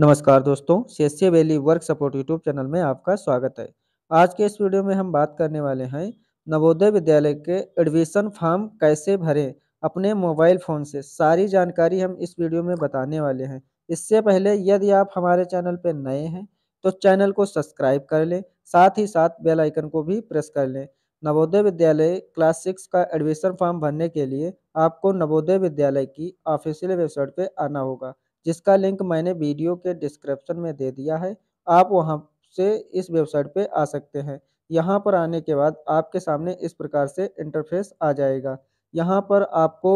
नमस्कार दोस्तों सेस्य valley work support YouTube channel में आपका स्वागत है आज के इस वीडियो में हम बात करने वाले हैं नवोदय विद्यालय के एडमिशन फॉर्म कैसे भरें अपने मोबाइल फ़ोन से सारी जानकारी हम इस वीडियो में बताने वाले हैं इससे पहले यदि आप हमारे चैनल पर नए हैं तो चैनल को सब्सक्राइब कर लें साथ ही साथ बेल आइकन को भी प्रेस कर लें नवोदय विद्यालय क्लास सिक्स का एडमिशन फॉर्म भरने के लिए आपको नवोदय विद्यालय की ऑफिशियल वेबसाइट पर आना होगा जिसका लिंक मैंने वीडियो के डिस्क्रिप्शन में दे दिया है आप वहाँ से इस वेबसाइट पे आ सकते हैं यहाँ पर आने के बाद आपके सामने इस प्रकार से इंटरफेस आ जाएगा यहाँ पर आपको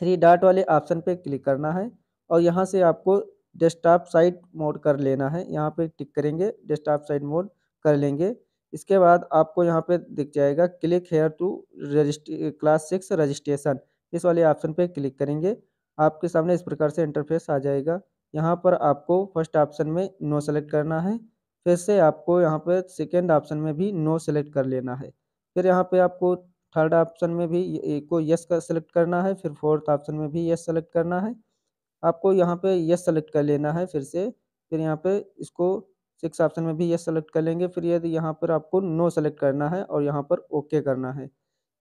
थ्री डॉट वाले ऑप्शन पे क्लिक करना है और यहाँ से आपको डेस्कटॉप साइट मोड कर लेना है यहाँ पे टिक करेंगे डेस्कटॉप साइट मोड कर लेंगे इसके बाद आपको यहाँ पे दिख जाएगा click here to register class six registration इस वाले ऑप्शन पे क्लिक करेंगे आपके सामने इस प्रकार से इंटरफेस आ जाएगा यहाँ पर आपको फर्स्ट ऑप्शन में नो सेलेक्ट करना है फिर से आपको यहाँ पर सेकेंड ऑप्शन में भी नो सेलेक्ट कर लेना है फिर यहाँ पर आपको थर्ड ऑप्शन में भी को यस का सेलेक्ट करना है फिर फोर्थ ऑप्शन में भी यस सेलेक्ट करना है आपको यहाँ पे यस सेलेक्ट कर लेना है फिर से फिर यहाँ पे इसको सिक्स ऑप्शन में भी यस सेलेक्ट कर लेंगे फिर यदि यहाँ पर आपको नो सेलेक्ट करना है और यहाँ पर ओके करना है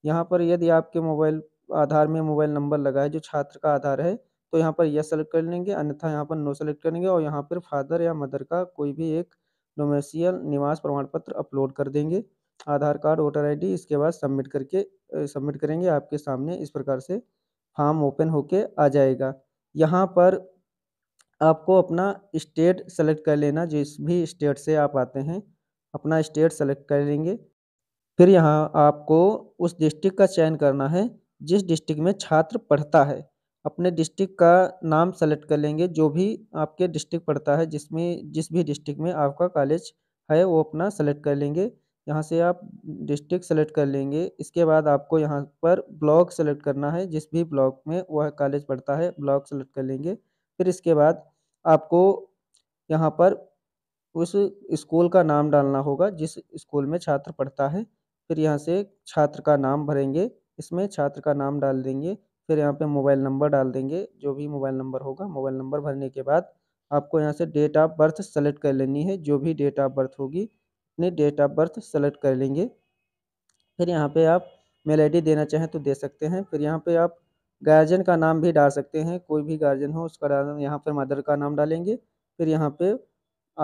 यहाँ पर यदि आपके मोबाइल आधार में मोबाइल नंबर लगा है जो छात्र का आधार है तो यहाँ पर यस सेलेक्ट कर लेंगे अन्यथा यहाँ पर नो सेलेक्ट करेंगे और यहाँ पर फादर या मदर का कोई भी एक डोमेसियल निवास प्रमाण पत्र अपलोड कर देंगे आधार कार्ड वोटर आईडी इसके बाद सबमिट करके सबमिट करेंगे आपके सामने इस प्रकार से फॉर्म ओपन होके आ जाएगा यहाँ पर आपको अपना स्टेट सेलेक्ट कर लेना जिस भी स्टेट से आप आते हैं अपना स्टेट सेलेक्ट कर लेंगे फिर यहाँ आपको उस डिस्ट्रिक्ट का चयन करना है जिस डिस्ट्रिक्ट में छात्र पढ़ता है अपने डिस्ट्रिक्ट का नाम सेलेक्ट कर लेंगे जो भी आपके डिस्ट्रिक्ट पढ़ता है जिसमें जिस भी डिस्ट्रिक्ट में आपका कॉलेज है वो अपना सेलेक्ट कर लेंगे यहाँ से आप डिस्ट्रिक्ट सेलेक्ट कर लेंगे इसके बाद आपको यहाँ पर ब्लॉक सेलेक्ट करना है जिस भी ब्लॉक में वह कॉलेज पढ़ता है ब्लॉक सेलेक्ट कर लेंगे फिर इसके बाद आपको यहाँ पर उस स्कूल का नाम डालना होगा जिस स्कूल में छात्र पढ़ता है फिर यहाँ से छात्र का नाम भरेंगे इसमें छात्र का नाम डाल देंगे फिर यहाँ पे मोबाइल नंबर डाल देंगे जो भी मोबाइल नंबर होगा मोबाइल नंबर भरने के बाद आपको यहाँ से डेट ऑफ बर्थ सेलेक्ट कर लेनी है जो भी डेट ऑफ बर्थ होगी अपनी डेट ऑफ बर्थ सेलेक्ट कर लेंगे फिर यहाँ पे आप मेल आई देना चाहें तो दे सकते हैं फिर यहाँ पे आप गार्जियन का नाम भी डाल सकते हैं कोई भी गार्जियन हो उसका डाल यहाँ पर मदर का नाम डालेंगे फिर यहाँ पे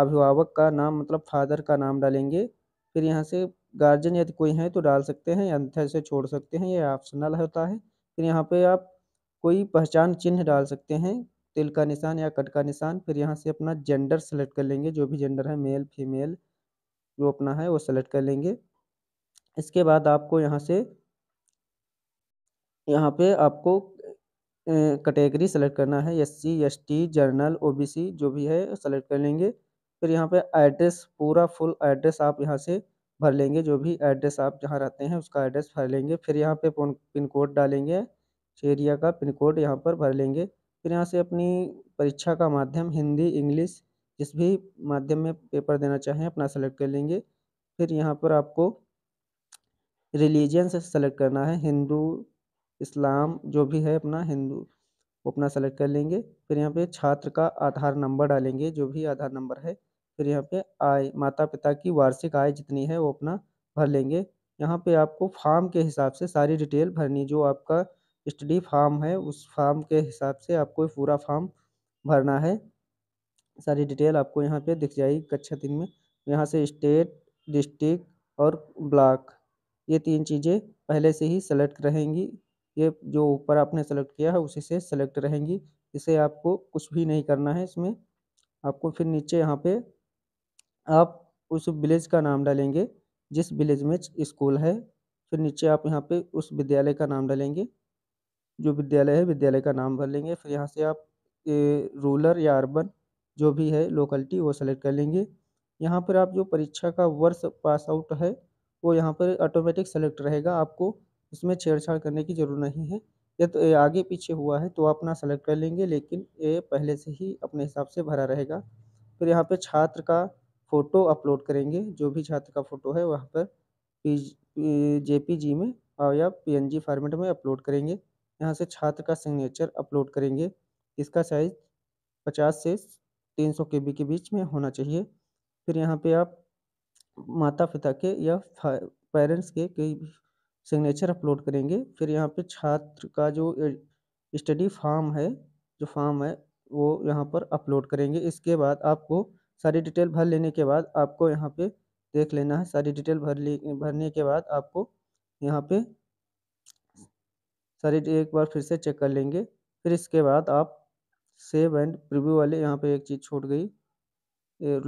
अभिभावक का नाम मतलब फादर का नाम डालेंगे फिर यहाँ से गार्जियन यदि कोई है तो डाल सकते हैं अन्यथा इसे छोड़ सकते हैं ये ऑप्शनल होता है फिर यहाँ पे आप कोई पहचान चिन्ह डाल सकते हैं तिल का निशान या कट का निशान फिर यहाँ से अपना जेंडर सेलेक्ट कर लेंगे जो भी जेंडर है मेल फीमेल जो अपना है वो सेलेक्ट कर लेंगे इसके बाद आपको यहाँ से यहाँ पे आपको कैटेगरी सेलेक्ट करना है S C S T general O B C जो भी है सेलेक्ट कर लेंगे फिर यहाँ पे एड्रेस पूरा फुल एड्रेस आप यहाँ से भर लेंगे जो भी एड्रेस आप जहाँ रहते हैं उसका एड्रेस भर लेंगे फिर यहाँ पे पिन कोड डालेंगे एरिया का पिन कोड यहाँ पर भर लेंगे फिर यहाँ से अपनी परीक्षा का माध्यम हिंदी इंग्लिश जिस भी माध्यम में पेपर देना चाहें अपना सेलेक्ट कर लेंगे फिर यहाँ पर आपको रिलीजन सेलेक्ट करना है हिंदू इस्लाम जो भी है अपना हिंदू वो अपना सेलेक्ट कर लेंगे फिर यहाँ पे छात्र का आधार नंबर डालेंगे जो भी आधार नंबर है फिर यहाँ पे आय माता पिता की वार्षिक आय जितनी है वो अपना भर लेंगे यहाँ पे आपको फार्म के हिसाब से सारी डिटेल भरनी जो आपका स्टडी फार्म है उस फार्म के हिसाब से आपको पूरा फार्म भरना है सारी डिटेल आपको यहाँ पे दिख जाएगी कक्षा तीन में यहाँ से स्टेट डिस्ट्रिक्ट और ब्लॉक ये तीन चीज़ें पहले से ही सेलेक्ट रहेंगी ये जो ऊपर आपने सेलेक्ट किया है उसी से सेलेक्ट रहेंगी इसे आपको कुछ भी नहीं करना है इसमें आपको फिर नीचे यहाँ पे आप उस विलेज का नाम डालेंगे जिस विलेज में स्कूल है फिर नीचे आप यहाँ पे उस विद्यालय का नाम डालेंगे जो विद्यालय है विद्यालय का नाम भर लेंगे फिर यहाँ से आप रूलर या अर्बन जो भी है लोकलिटी वो सेलेक्ट कर लेंगे यहाँ पर आप जो परीक्षा का वर्ष पास आउट है वो यहाँ पर ऑटोमेटिक सेलेक्ट रहेगा आपको इसमें छेड़छाड़ करने की ज़रूरत नहीं है या तो आगे पीछे हुआ है तो आप ना सेलेक्ट कर लेंगे लेकिन ये पहले से ही अपने हिसाब से भरा रहेगा फिर यहाँ पे छात्र का फ़ोटो अपलोड करेंगे जो भी छात्र का फ़ोटो है वहाँ पर पी जे पी जी में और या पी एन जी फॉर्मेट में अपलोड करेंगे यहाँ से छात्र का सिग्नेचर अपलोड करेंगे इसका साइज़ पचास से तीन सौ के बी के बीच में होना चाहिए फिर यहाँ पे आप माता पिता के या पेरेंट्स के कई सिग्नेचर अपलोड करेंगे फिर यहाँ पे छात्र का जो स्टडी फॉर्म है जो फॉर्म है वो यहाँ पर अपलोड करेंगे इसके बाद आपको सारी डिटेल भर लेने के बाद आपको यहाँ पे देख लेना है सारी डिटेल भर ली भरने के बाद आपको यहाँ पे सारी एक बार फिर से चेक कर लेंगे फिर इसके बाद आप सेव एंड प्रीव्यू वाले यहाँ पे एक चीज़ छूट गई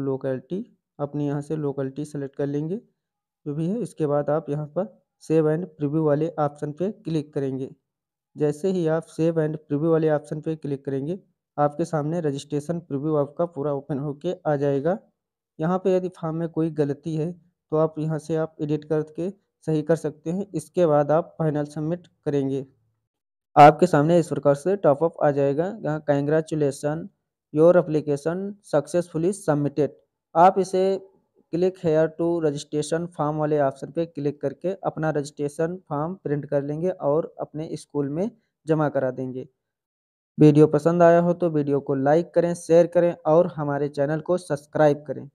लोकलिटी अपने यहाँ से लोकलिटी सेलेक्ट कर लेंगे जो भी है इसके बाद आप यहाँ पर सेव एंड प्रीव्यू वाले ऑप्शन पे क्लिक करेंगे जैसे ही आप सेव एंड प्रीव्यू वाले ऑप्शन पे क्लिक करेंगे आपके सामने रजिस्ट्रेशन प्रिव्यू आपका पूरा ओपन होके आ जाएगा यहाँ पे यदि फॉर्म में कोई गलती है तो आप यहाँ से आप एडिट करके सही कर सकते हैं इसके बाद आप फाइनल सबमिट करेंगे आपके सामने इस प्रकार से टॉपअप आ जाएगा यहाँ congratulations your application successfully submitted आप इसे click here to registration form वाले ऑप्शन पे क्लिक करके अपना रजिस्ट्रेशन फॉर्म प्रिंट कर लेंगे और अपने स्कूल में जमा करा देंगे वीडियो पसंद आया हो तो वीडियो को लाइक करें शेयर करें और हमारे चैनल को सब्सक्राइब करें